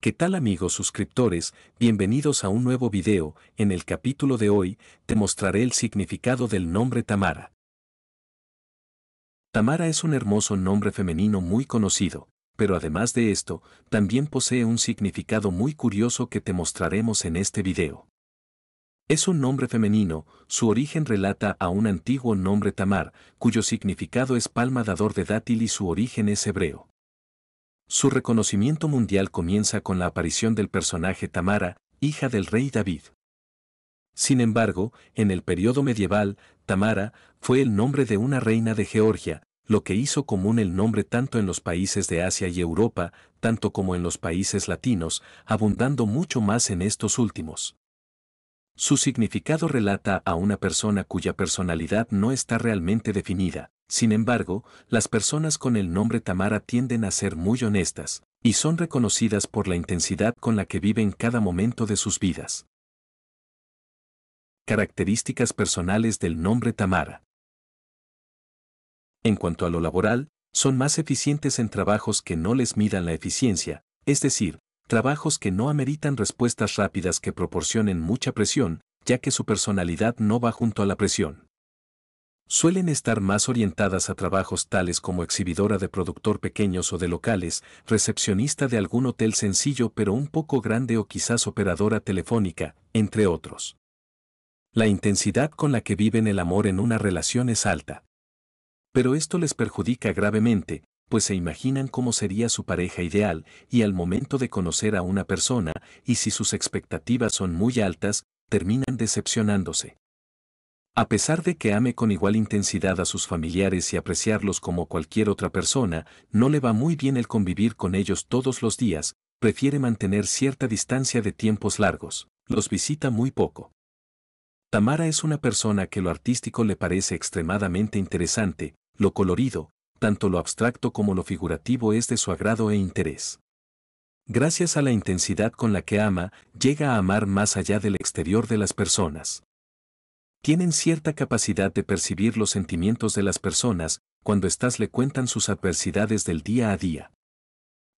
¿Qué tal amigos suscriptores? Bienvenidos a un nuevo video, en el capítulo de hoy te mostraré el significado del nombre Tamara. Tamara es un hermoso nombre femenino muy conocido, pero además de esto, también posee un significado muy curioso que te mostraremos en este video. Es un nombre femenino, su origen relata a un antiguo nombre Tamar, cuyo significado es palma dador de dátil y su origen es hebreo. Su reconocimiento mundial comienza con la aparición del personaje Tamara, hija del rey David. Sin embargo, en el periodo medieval, Tamara fue el nombre de una reina de Georgia, lo que hizo común el nombre tanto en los países de Asia y Europa, tanto como en los países latinos, abundando mucho más en estos últimos. Su significado relata a una persona cuya personalidad no está realmente definida. Sin embargo, las personas con el nombre Tamara tienden a ser muy honestas, y son reconocidas por la intensidad con la que viven cada momento de sus vidas. Características personales del nombre Tamara. En cuanto a lo laboral, son más eficientes en trabajos que no les midan la eficiencia, es decir, trabajos que no ameritan respuestas rápidas que proporcionen mucha presión, ya que su personalidad no va junto a la presión. Suelen estar más orientadas a trabajos tales como exhibidora de productor pequeños o de locales, recepcionista de algún hotel sencillo pero un poco grande o quizás operadora telefónica, entre otros. La intensidad con la que viven el amor en una relación es alta. Pero esto les perjudica gravemente, pues se imaginan cómo sería su pareja ideal y al momento de conocer a una persona, y si sus expectativas son muy altas, terminan decepcionándose. A pesar de que ame con igual intensidad a sus familiares y apreciarlos como cualquier otra persona, no le va muy bien el convivir con ellos todos los días, prefiere mantener cierta distancia de tiempos largos, los visita muy poco. Tamara es una persona que lo artístico le parece extremadamente interesante, lo colorido, tanto lo abstracto como lo figurativo es de su agrado e interés. Gracias a la intensidad con la que ama, llega a amar más allá del exterior de las personas. Tienen cierta capacidad de percibir los sentimientos de las personas cuando éstas le cuentan sus adversidades del día a día.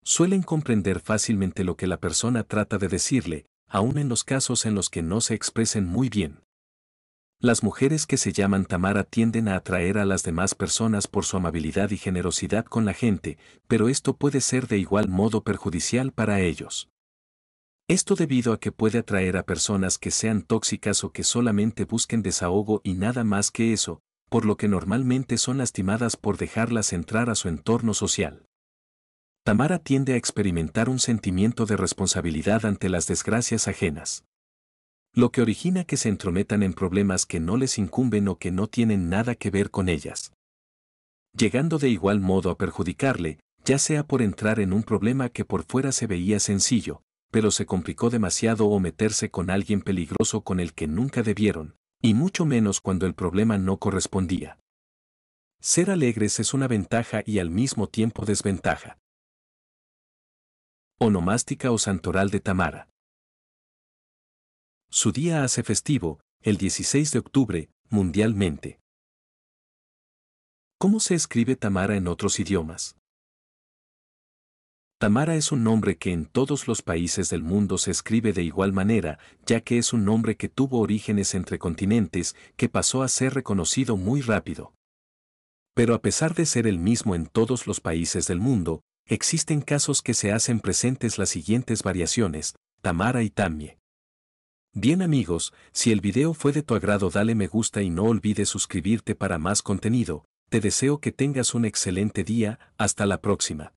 Suelen comprender fácilmente lo que la persona trata de decirle, aun en los casos en los que no se expresen muy bien. Las mujeres que se llaman Tamara tienden a atraer a las demás personas por su amabilidad y generosidad con la gente, pero esto puede ser de igual modo perjudicial para ellos. Esto debido a que puede atraer a personas que sean tóxicas o que solamente busquen desahogo y nada más que eso, por lo que normalmente son lastimadas por dejarlas entrar a su entorno social. Tamara tiende a experimentar un sentimiento de responsabilidad ante las desgracias ajenas lo que origina que se entrometan en problemas que no les incumben o que no tienen nada que ver con ellas. Llegando de igual modo a perjudicarle, ya sea por entrar en un problema que por fuera se veía sencillo, pero se complicó demasiado o meterse con alguien peligroso con el que nunca debieron, y mucho menos cuando el problema no correspondía. Ser alegres es una ventaja y al mismo tiempo desventaja. Onomástica o Santoral de Tamara su día hace festivo, el 16 de octubre, mundialmente. ¿Cómo se escribe Tamara en otros idiomas? Tamara es un nombre que en todos los países del mundo se escribe de igual manera, ya que es un nombre que tuvo orígenes entre continentes, que pasó a ser reconocido muy rápido. Pero a pesar de ser el mismo en todos los países del mundo, existen casos que se hacen presentes las siguientes variaciones, Tamara y Tamie. Bien amigos, si el video fue de tu agrado dale me gusta y no olvides suscribirte para más contenido, te deseo que tengas un excelente día, hasta la próxima.